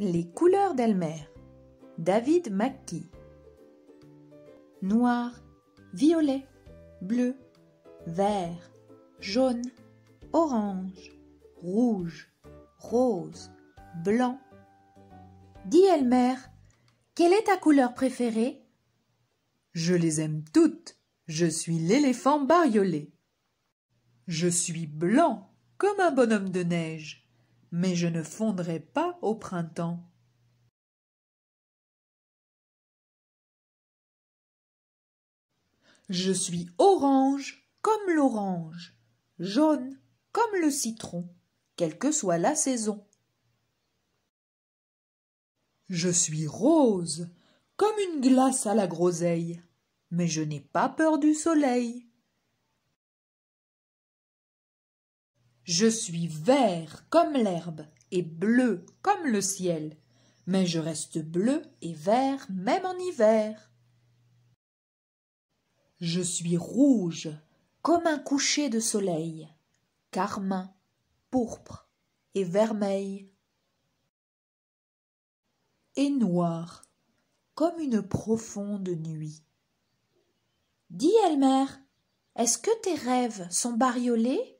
Les couleurs d'Elmer. David McKee. Noir, violet, bleu, vert, jaune, orange, rouge, rose, blanc. Dis Elmer, quelle est ta couleur préférée Je les aime toutes. Je suis l'éléphant bariolé. Je suis blanc comme un bonhomme de neige mais je ne fondrai pas au printemps. Je suis orange comme l'orange, jaune comme le citron, quelle que soit la saison. Je suis rose comme une glace à la groseille, mais je n'ai pas peur du soleil. Je suis vert comme l'herbe et bleu comme le ciel, mais je reste bleu et vert même en hiver. Je suis rouge comme un coucher de soleil, carmin, pourpre et vermeil, et noir comme une profonde nuit. Dis, Elmer, est-ce que tes rêves sont bariolés